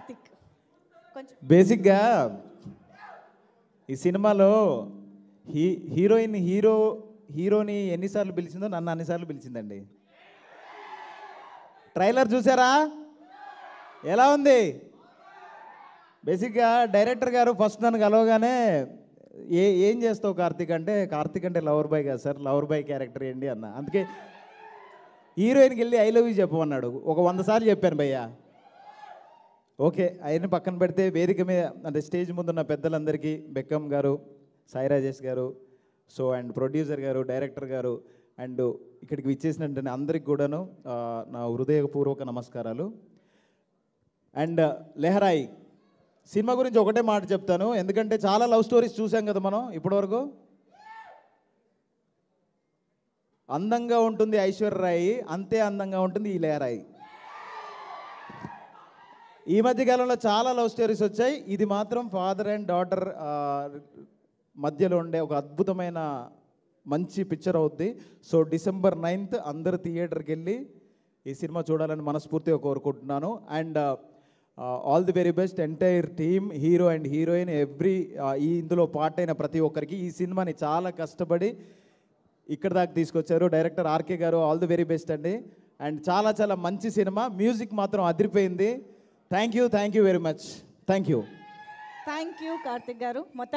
కార్తిక్ కొంచెం బేసిక్గా ఈ సినిమాలో హీ హీరోయిన్ హీరో హీరోని ఎన్నిసార్లు పిలిచిందో నన్ను అన్నిసార్లు పిలిచిందండి ట్రైలర్ చూసారా ఎలా ఉంది బేసిక్గా డైరెక్టర్ గారు ఫస్ట్ నన్ను కలవగానే ఏ ఏం చేస్తావు కార్తిక్ అంటే కార్తీక్ అంటే లవర్ బాయ్ కదా సార్ లవర్ బాయ్ క్యారెక్టర్ ఏంటి అన్న అందుకే హీరోయిన్కి వెళ్ళి ఐ లవ్ యూ చెప్పమన్నాడు ఒక వంద సార్లు చెప్పాను భయ్యా ఓకే అవన్నీ పక్కన పెడితే వేదిక మీద అంటే స్టేజ్ ముందున్న పెద్దలందరికీ బెక్కమ్ గారు సాయి రాజేష్ గారు సో అండ్ ప్రొడ్యూసర్ గారు డైరెక్టర్ గారు అండ్ ఇక్కడికి విచ్చేసినటువంటి అందరికి కూడాను నా హృదయపూర్వక నమస్కారాలు అండ్ లెహరాయి సినిమా గురించి ఒకటే మాట చెప్తాను ఎందుకంటే చాలా లవ్ స్టోరీస్ చూసాం కదా మనం ఇప్పటివరకు అందంగా ఉంటుంది ఐశ్వర్య రాయి అంతే అందంగా ఉంటుంది ఈ లెహరాయి ఈ మధ్య కాలంలో చాలా లవ్ స్టోరీస్ వచ్చాయి ఇది మాత్రం ఫాదర్ అండ్ డాటర్ మధ్యలో ఉండే ఒక అద్భుతమైన మంచి పిక్చర్ అవుద్ది సో డిసెంబర్ నైన్త్ అందరు థియేటర్కి వెళ్ళి ఈ సినిమా చూడాలని మనస్ఫూర్తిగా కోరుకుంటున్నాను and all the very best entire team hero and heroine every ఈ ఇందులో పార్ట్ అయిన ప్రతి ఒక్కరికి ఈ సినిమాని చాలా కష్టపడి ఇక్కడ దాకా తీసుకొచ్చారు డైరెక్టర్ ఆర్కే గారు ఆల్ ది వెరీ బెస్ట్ అండి అండ్ చాలా చాలా మంచి సినిమా మ్యూజిక్ మాత్రం అదిరిపోయింది thank you thank you very much thank you thank you Karthik గారు మొత్తానికి